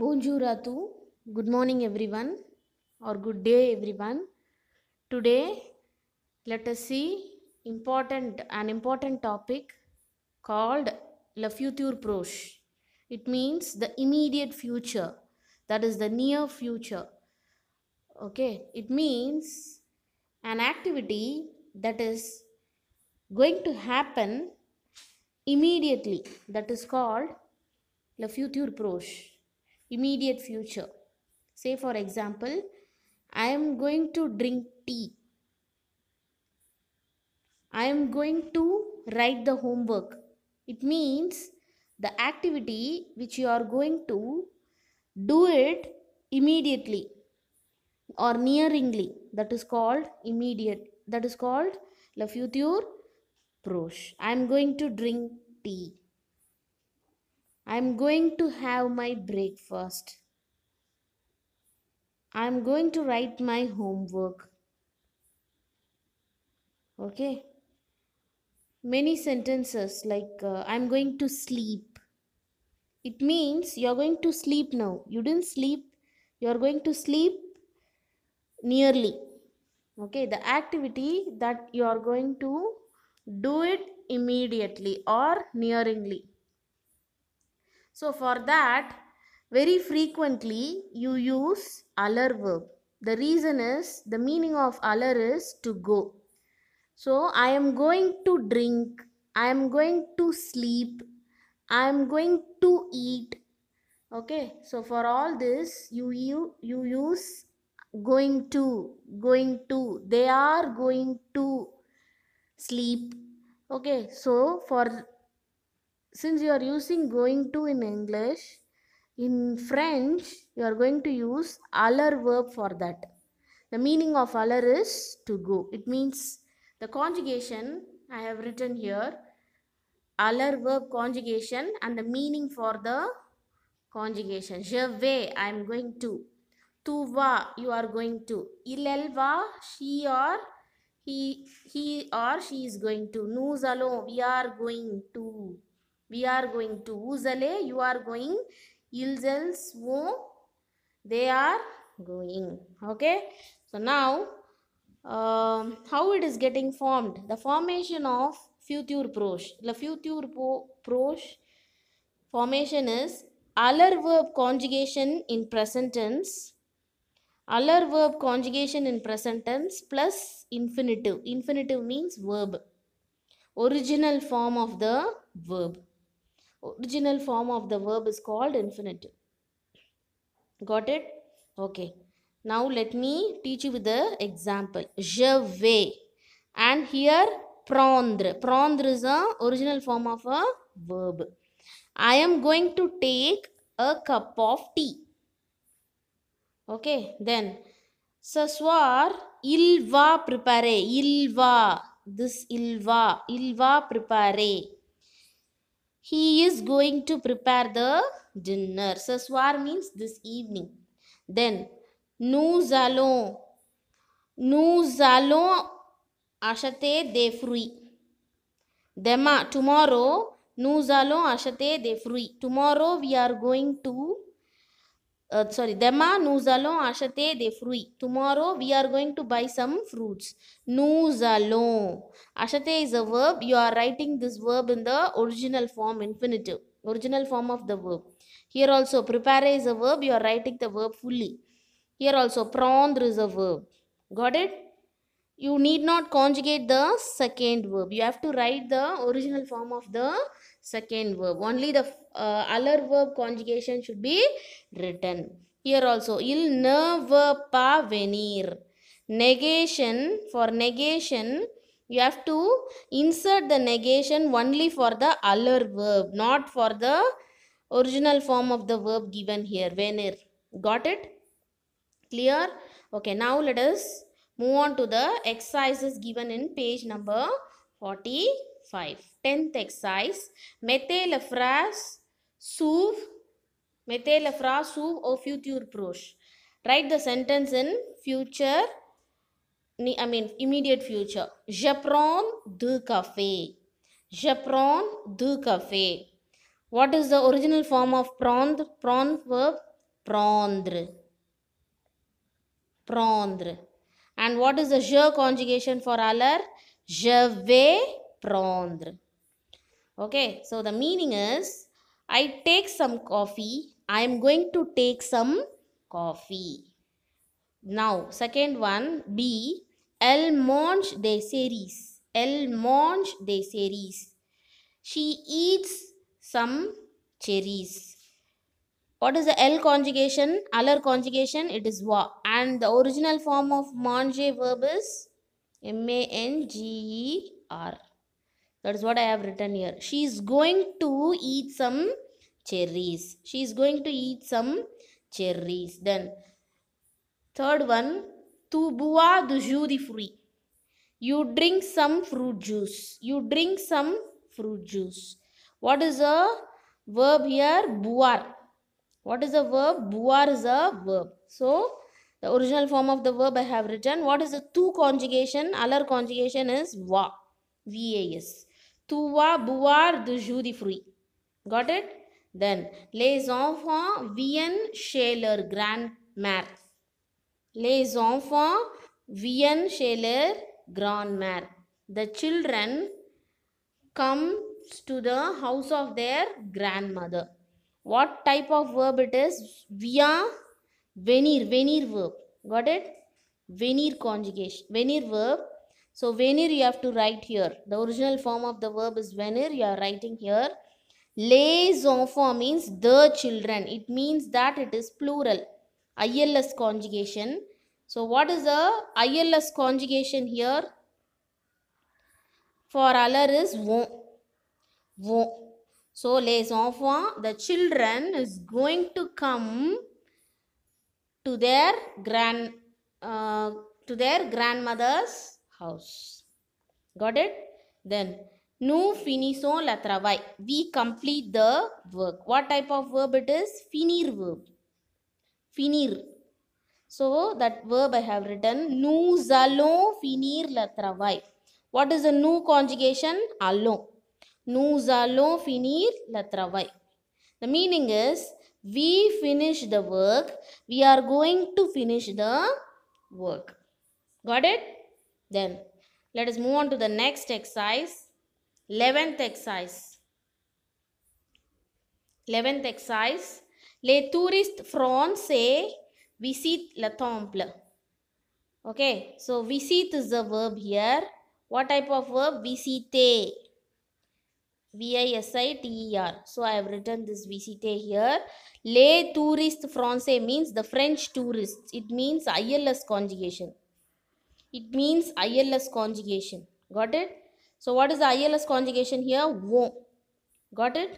Bonjour to good morning everyone or good day everyone. Today let us see important an important topic called le futur proche. It means the immediate future that is the near future. Okay, it means an activity that is going to happen immediately that is called le futur proche immediate future. Say, for example, I am going to drink tea. I am going to write the homework. It means the activity which you are going to do it immediately or nearingly. That is called immediate. That is called la future proche. I am going to drink tea. I'm going to have my breakfast. I'm going to write my homework. Okay. Many sentences like uh, I'm going to sleep. It means you're going to sleep now. You didn't sleep. You're going to sleep nearly. Okay. The activity that you are going to do it immediately or nearingly. So for that, very frequently you use aller verb. The reason is, the meaning of aller is to go. So I am going to drink, I am going to sleep, I am going to eat. Okay, so for all this, you, you, you use going to, going to, they are going to sleep. Okay, so for since you are using going to in English, in French, you are going to use aller verb for that. The meaning of aller is to go. It means the conjugation I have written here, aller verb conjugation and the meaning for the conjugation. Je vais, I am going to. Tu vas, you are going to. Il, elle va, she or he, he or she is going to. Nous allons, we are going to we are going to. use allez, you are going. Ils, They are going. Okay. So now, uh, how it is getting formed? The formation of future prosh. The future prosh formation is aller verb conjugation in present tense aller verb conjugation in present tense plus infinitive infinitive means verb original form of the verb original form of the verb is called infinitive. Got it? Okay. Now let me teach you with the example. Je vais. And here prendre. Prendre is a original form of a verb. I am going to take a cup of tea. Okay. Then ce soir il va préparer. Il va. This il va. Il va préparer he is going to prepare the dinner. Saswar means this evening. Then, nous allons, nous allons acheter des fruits. Demain, tomorrow, nous allons acheter des fruits. Tomorrow, we are going to uh, sorry, Dema, nous allons acheter des fruits. Tomorrow we are going to buy some fruits. Nous allons. Acheter is a verb. You are writing this verb in the original form, infinitive. Original form of the verb. Here also, prepare is a verb. You are writing the verb fully. Here also, prendre is a verb. Got it? You need not conjugate the second verb. You have to write the original form of the second verb. Only the uh, other verb conjugation should be written. Here also, il ne verb pa venir. Negation, for negation, you have to insert the negation only for the other verb, not for the original form of the verb given here, venir. Got it? Clear? Okay, now let us move on to the exercises given in page number 45. 10th exercise, Mettez la phrase souv or future proche. Write the sentence in future, I mean immediate future. Je prends du café. Je prends du café. What is the original form of prendre? Prendre verb, prendre. Prendre. And what is the je conjugation for aller? Je vais prendre. Okay, so the meaning is I take some coffee. I am going to take some coffee. Now, second one B. El mange de cerises. El mange de cerises. She eats some cherries. What is the L conjugation? Aller conjugation, it is wa. And the original form of mange verb is M-A-N-G-E-R. That is what I have written here. She is going to eat some cherries. She is going to eat some cherries. Then third one, tu bua du jus de You drink some fruit juice. You drink some fruit juice. What is a verb here? Buar. What is a verb? Buar is a verb. So, the original form of the verb I have written. What is the two conjugation? Aller conjugation is va. V-A-S. Tuva Buar de free. Got it? Then, les enfants viennent chez leur grand-mère. Les enfants viennent chez leur grand-mère. The children come to the house of their grandmother. What type of verb it is? Via venir, venir verb. Got it? Venir conjugation, venir verb so veneer you have to write here. The original form of the verb is veneer. You are writing here. Les enfants means the children. It means that it is plural. ILS conjugation. So what is the ILS conjugation here? For aller is vont. Vont. So les enfants, the children is going to come to their grand uh, to their grandmothers house. Got it? Then, nu finisson la travail. We complete the work. What type of verb it is? Finir verb. Finir. So, that verb I have written. Nu zalo finir la travail. What is the nu conjugation? Allons. Nu zalo finir la travail. The meaning is, we finish the work. We are going to finish the work. Got it? Then let us move on to the next exercise. 11th exercise. 11th exercise. Les touristes français visitent le temple. Okay, so visit is the verb here. What type of verb? Visiter. V-I-S-I-T-E-R. So I have written this visiter here. Les touristes français means the French tourists. It means ILS conjugation it means ILS conjugation. Got it? So what is the ILS conjugation here? Wo. Got it?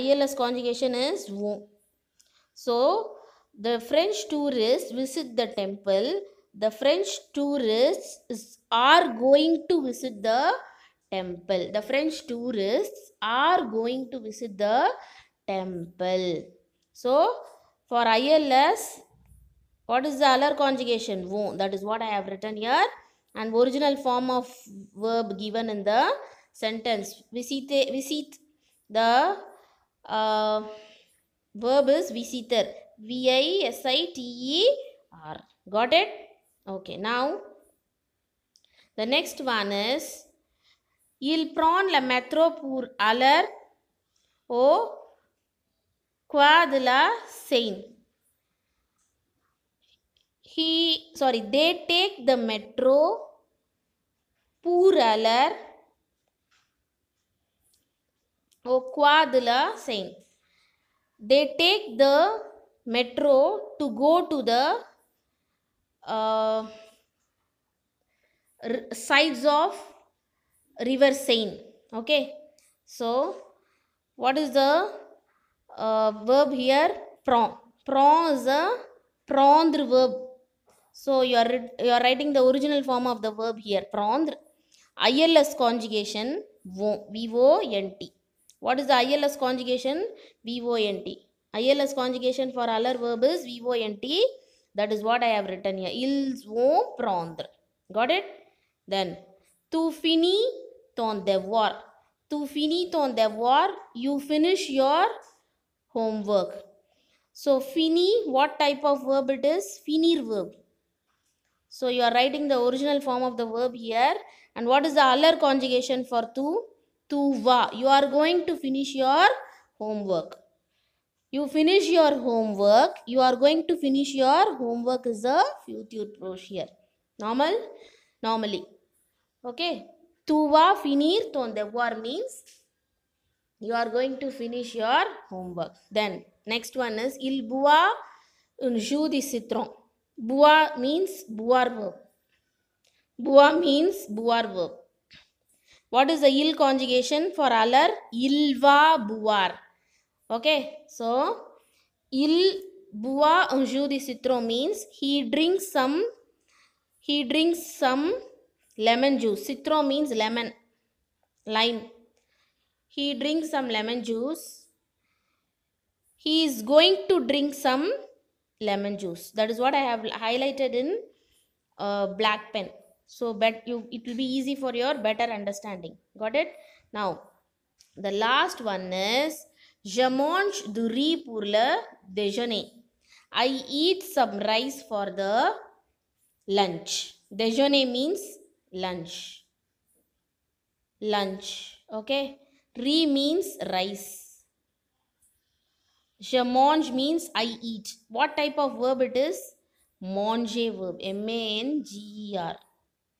ILS conjugation is wo. So the French tourists visit the temple. The French tourists is, are going to visit the temple. The French tourists are going to visit the temple. So for ILS, what is the other conjugation? That is what I have written here. And original form of verb given in the sentence. Visite, visit. The uh, verb is visiter. V-I-S-I-T-E-R. Got it? Okay. Now, the next one is Il pron la métro pour aller au Quad la sein. He, sorry, they take the metro. Pooralor. Okwadula saying. They take the metro to go to the uh, sides of river Seine. Okay. So, what is the uh, verb here? Prawn. Prawn is a prondre verb. So you are, you are writing the original form of the verb here. Prandr, ILS conjugation. V-O-N-T. What is the ILS conjugation? V-O-N-T. ILS conjugation for other verb is V-O-N-T. That is what I have written here. Ils vont prandr. Got it? Then, tu fini ton devoir. Tu fini ton devoir. You finish your homework. So, fini, what type of verb it is? Finir verb. So you are writing the original form of the verb here. And what is the aller conjugation for tu? Tuva. You are going to finish your homework. You finish your homework. You are going to finish your homework is the future approach here. Normal? Normally. Okay. Tuva finir ton war means you are going to finish your homework. Then next one is ilbua unju di citron. Bua means buar verb. Bua means buar verb. What is the il conjugation for alar? Ilva buar. Okay, so il bua anju di citro means he drinks some he drinks some lemon juice. Citro means lemon, lime. He drinks some lemon juice. He is going to drink some lemon juice that is what i have highlighted in uh, black pen so but you it will be easy for your better understanding got it now the last one is je mange du riz pour le déjeuner i eat some rice for the lunch déjeuner means lunch lunch okay riz means rice mange means I eat. What type of verb it is? Manger verb. M-A-N-G-E-R.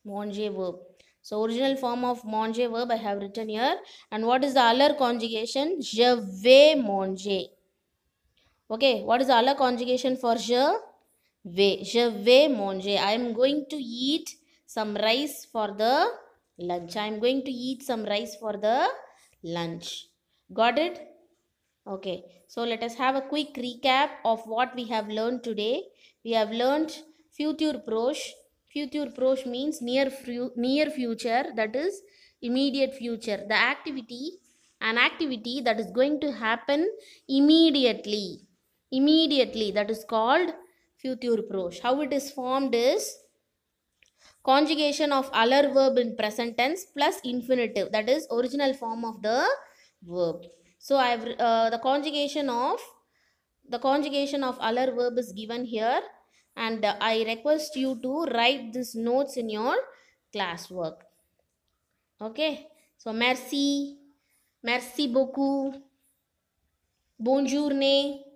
Manger verb. So original form of mange verb I have written here. And what is the aller conjugation? Je vais manger. Okay. What is the aller conjugation for je? Vais. Je vais manger. I am going to eat some rice for the lunch. I am going to eat some rice for the lunch. Got it? Okay, so let us have a quick recap of what we have learned today. We have learned future prosh. Future prosh means near, near future, that is immediate future. The activity, an activity that is going to happen immediately. Immediately, that is called future prosh. How it is formed is conjugation of aller verb in present tense plus infinitive, that is original form of the verb. So I have uh, the conjugation of the conjugation of aller verb is given here and I request you to write these notes in your classwork. Okay. So merci, merci beaucoup, bonjourne,